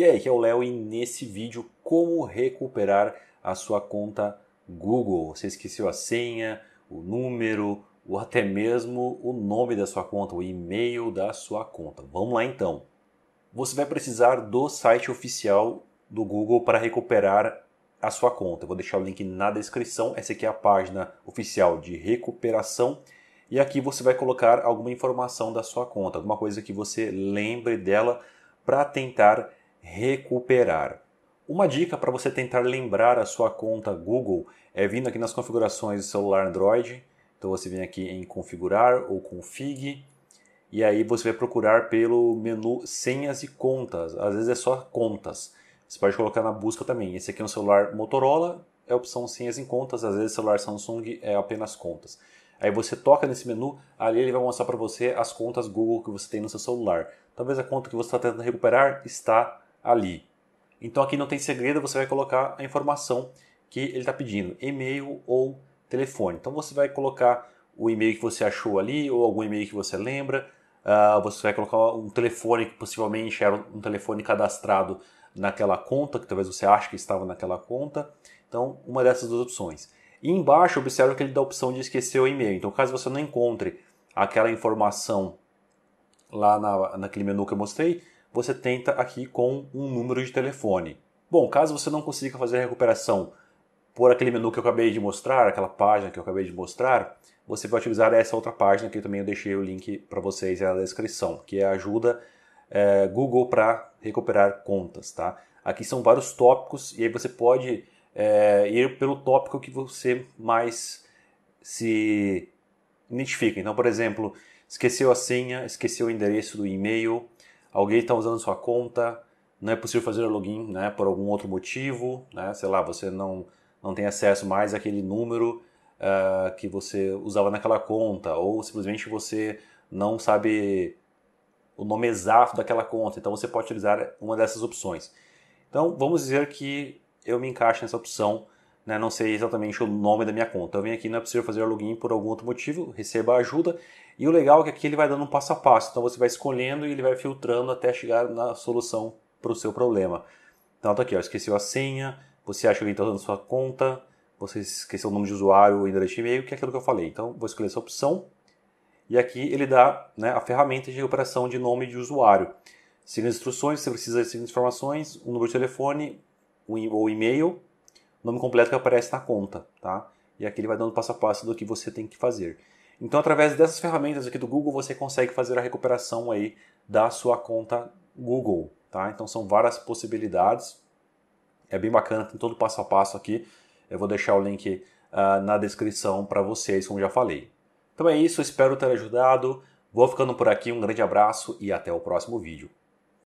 E é, aí, que é o Léo e nesse vídeo como recuperar a sua conta Google. Você esqueceu a senha, o número ou até mesmo o nome da sua conta, o e-mail da sua conta. Vamos lá então. Você vai precisar do site oficial do Google para recuperar a sua conta. vou deixar o link na descrição. Essa aqui é a página oficial de recuperação. E aqui você vai colocar alguma informação da sua conta, alguma coisa que você lembre dela para tentar recuperar. Uma dica para você tentar lembrar a sua conta Google é vindo aqui nas configurações do celular Android. Então você vem aqui em configurar ou config e aí você vai procurar pelo menu senhas e contas. Às vezes é só contas. Você pode colocar na busca também. Esse aqui é um celular Motorola, é a opção senhas e contas. Às vezes celular Samsung é apenas contas. Aí você toca nesse menu, ali ele vai mostrar para você as contas Google que você tem no seu celular. Talvez a conta que você está tentando recuperar está ali. Então aqui não tem segredo, você vai colocar a informação que ele está pedindo, e-mail ou telefone. Então você vai colocar o e-mail que você achou ali ou algum e-mail que você lembra. Uh, você vai colocar um telefone que possivelmente era um telefone cadastrado naquela conta, que talvez você ache que estava naquela conta. Então, uma dessas duas opções. E embaixo, observa que ele dá a opção de esquecer o e-mail. Então, caso você não encontre aquela informação lá na, naquele menu que eu mostrei, você tenta aqui com um número de telefone. Bom, caso você não consiga fazer a recuperação por aquele menu que eu acabei de mostrar, aquela página que eu acabei de mostrar, você vai utilizar essa outra página que eu também deixei o link para vocês na descrição, que é ajuda é, Google para recuperar contas, tá? Aqui são vários tópicos e aí você pode é, ir pelo tópico que você mais se identifica. Então, por exemplo, esqueceu a senha, esqueceu o endereço do e-mail, alguém está usando sua conta, não é possível fazer o login né, por algum outro motivo, né, sei lá, você não, não tem acesso mais àquele número uh, que você usava naquela conta, ou simplesmente você não sabe o nome exato daquela conta, então você pode utilizar uma dessas opções. Então vamos dizer que eu me encaixo nessa opção né, não sei exatamente o nome da minha conta. Eu venho aqui, não é preciso fazer login por algum outro motivo, receba ajuda. E o legal é que aqui ele vai dando um passo a passo, então você vai escolhendo e ele vai filtrando até chegar na solução para o seu problema. Então tá aqui, ó, esqueceu a senha, você acha que alguém está usando sua conta, você esqueceu o nome de usuário, o endereço de e-mail, que é aquilo que eu falei. Então vou escolher essa opção e aqui ele dá né, a ferramenta de operação de nome de usuário. Siga as instruções, você precisa de seguintes informações, o um número de telefone ou e-mail, nome completo que aparece na conta, tá? E aqui ele vai dando passo a passo do que você tem que fazer. Então, através dessas ferramentas aqui do Google, você consegue fazer a recuperação aí da sua conta Google, tá? Então, são várias possibilidades. É bem bacana, tem todo o passo a passo aqui. Eu vou deixar o link uh, na descrição para vocês, como já falei. Então é isso, espero ter ajudado. Vou ficando por aqui, um grande abraço e até o próximo vídeo.